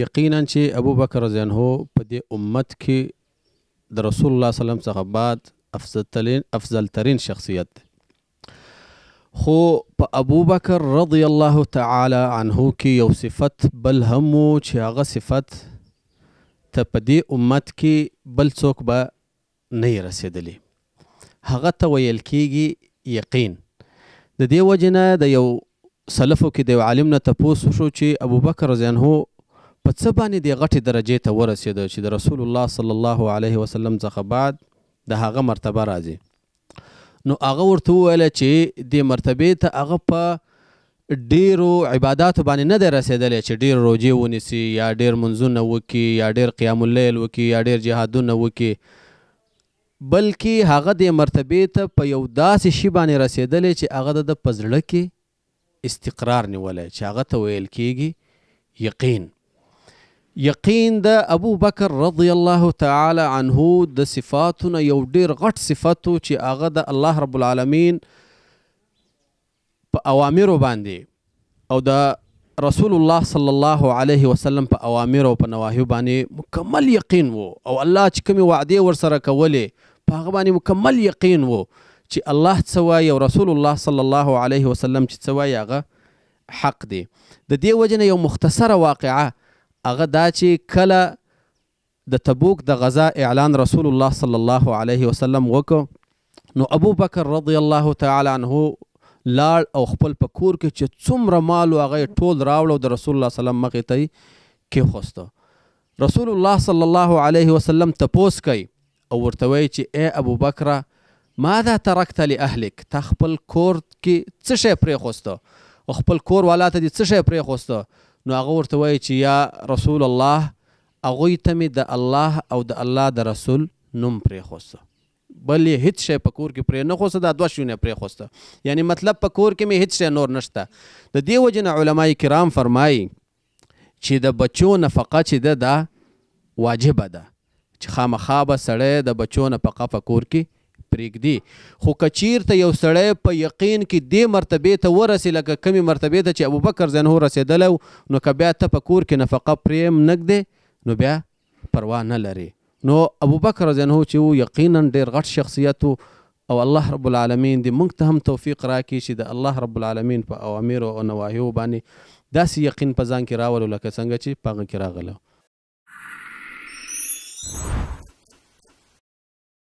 یقینا چې ابو بکر رضی الله په دې امت کې د رسول الله صلی الله علیه وسلم څخه بعد افضل ترین افضل ترین شخصیت دی خو په ابو بکر رضی الله تعالی عنه کې یو صفت بل هم چې هغه صفت ته په دې امت کې بل څوک به نه رسیدلی هغه ته ویل کېږي یقین د دې وجنه د یو سلفو کې د عالم نه تپوس شو چې ابو بکر رضی الله په څه باندې د غټې درجې ته ورسېده چې د رسول الله صلی الله علیه وسلم څخه بعد د هغه مرتبه راځي نو هغه ورته وویله چې دې مرتبې ته هغه په ډیرو عباداتو باندې نه دی رسېدلی چې ډیر روجې ونیسي یا ډیر منځونه وکړي یا ډیر قیام اللیل وکړي یا ډیر جهادونه وکړي بلکې هغه د مرتبې ته په یو داسې شي باندې رسېدلی چې هغه د په زړه کې استقرار نیولی چې هغه ته ویل کیږي یقین یقین د ابو بکر رضی الله تعالی عنه د صفاتونه یو ډیر غټ صفاتو چې هغه د الله رب العالمین په اوامرو باندې او د رسول الله صلی الله علیه وسلم په اوامرو په نواهیو باندې مکمل یقین وو او الله چې کومې وعدې ورسره کولې په هغه باندې مکمل یقین وو چې الله څه وایي او رسول الله صلی الله علیه وسلم چې څه وایي هغه حق دی د دې وجه نه یو مختصره واقعه هغه دا چې کله د تبوک د غزا اعلان رسول الله صلی الله علیه وسلم وکړ نو ابو بکر رضی الله تعالی عنه لاړ او خپل په کور کې چې څومره مال هغه ټول راوړو د رسول الله صلی الله علیه وسلم مخې ته کې خوسته رسول الله صلی الله علیه وسلم تپوس کوي او ورته وایي چې ای ابو بکر ماذا ترکت لاهلك تا خپل کور کې څه شی پرې خوسته خپل کور والا ته دې څه شی پرې خوسته نو هغه ورته وایي چې یا رسول الله هغوی ته مې د الله او د الله د رسول نوم پرېښوسته بل یې هیڅ شی په کور کې پرې نه خوسته دا دوه شیونه پرېښوسته یعنی مطلب په کور کې مې هیڅ شی نور نشته د دې وجې نه علما کرام فرمایي چې د بچو نفقه چې ده دا واجبه ده چې خامخا به سړی د بچو نفقه په کور کې پرېږدي خو کچیر ته یو سړی په یقین کې دې مرتبه ته ورسي لکه کمی مرتبه ته چې ابوبکر زنه رسیدل نو که بیا ته په کور کې نفقه پریم نګدې نو بیا پروا نه لري نو ابوبکر زنه چې یقینا ډېر غټ شخصیت او الله رب العالمین دې موږ ته هم توفیق راکړي چې د الله رب العالمین په اوامر او نواهیو باندې داسې یقین په ځان کې راولو لکه څنګه چې پاغه کې راغله